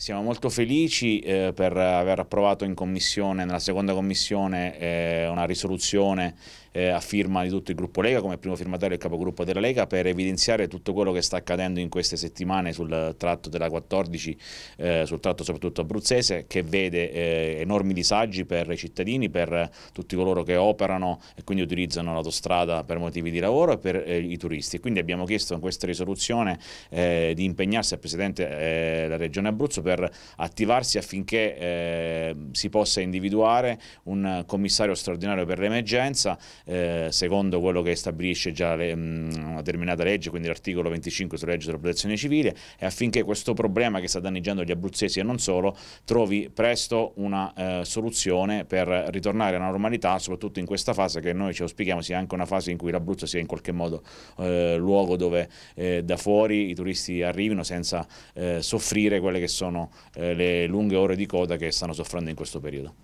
Siamo molto felici eh, per aver approvato in commissione, nella seconda commissione, eh, una risoluzione eh, a firma di tutto il gruppo Lega, come primo firmatario e capogruppo della Lega, per evidenziare tutto quello che sta accadendo in queste settimane sul tratto della 14, eh, sul tratto soprattutto abruzzese, che vede eh, enormi disagi per i cittadini, per tutti coloro che operano e quindi utilizzano l'autostrada per motivi di lavoro e per eh, i turisti. Quindi abbiamo chiesto in questa risoluzione di impegnarsi al Presidente della Regione Abruzzo per attivarsi affinché eh, si possa individuare un commissario straordinario per l'emergenza eh, secondo quello che stabilisce già le, mh, mm, una determinata legge, quindi l'articolo 25 sulla legge della protezione civile e affinché questo problema che sta danneggiando gli abruzzesi e non solo trovi presto una eh, soluzione per ritornare alla normalità soprattutto in questa fase che noi ci auspichiamo sia anche una fase in cui l'Abruzzo sia in qualche modo eh, luogo dove eh, da fuori i turisti arrivino senza eh, soffrire quelle che sono sono eh, le lunghe ore di coda che stanno soffrendo in questo periodo.